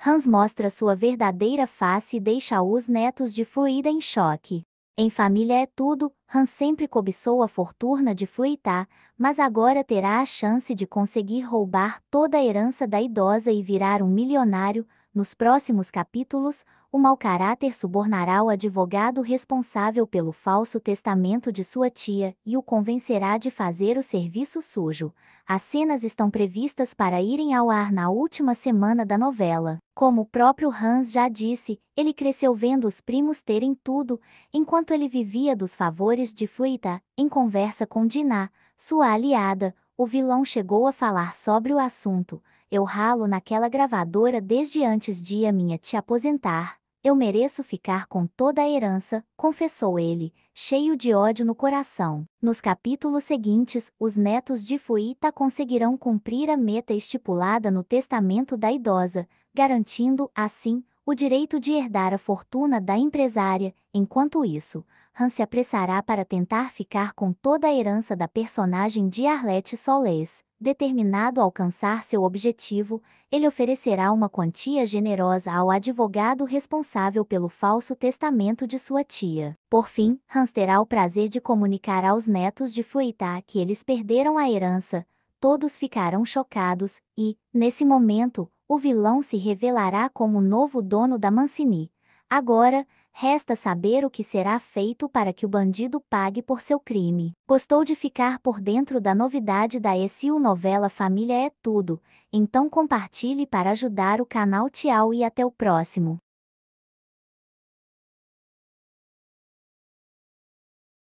Hans mostra sua verdadeira face e deixa os netos de Fruida em choque. Em família é tudo, Hans sempre cobiçou a fortuna de Fruita, tá? mas agora terá a chance de conseguir roubar toda a herança da idosa e virar um milionário, nos próximos capítulos, o mau caráter subornará o advogado responsável pelo falso testamento de sua tia e o convencerá de fazer o serviço sujo. As cenas estão previstas para irem ao ar na última semana da novela. Como o próprio Hans já disse, ele cresceu vendo os primos terem tudo, enquanto ele vivia dos favores de Fruita, em conversa com Dinah, sua aliada, o vilão chegou a falar sobre o assunto. Eu ralo naquela gravadora desde antes de a minha te aposentar. Eu mereço ficar com toda a herança, confessou ele, cheio de ódio no coração. Nos capítulos seguintes, os netos de Fuita conseguirão cumprir a meta estipulada no testamento da idosa, garantindo, assim, o direito de herdar a fortuna da empresária, enquanto isso, Han se apressará para tentar ficar com toda a herança da personagem de Arlette Solés. Determinado a alcançar seu objetivo, ele oferecerá uma quantia generosa ao advogado responsável pelo falso testamento de sua tia. Por fim, Hans terá o prazer de comunicar aos netos de Fruitá que eles perderam a herança. Todos ficarão chocados e, nesse momento, o vilão se revelará como o novo dono da Mancini. Agora, resta saber o que será feito para que o bandido pague por seu crime. Gostou de ficar por dentro da novidade da SU novela Família é Tudo? Então compartilhe para ajudar o canal Tchau e até o próximo.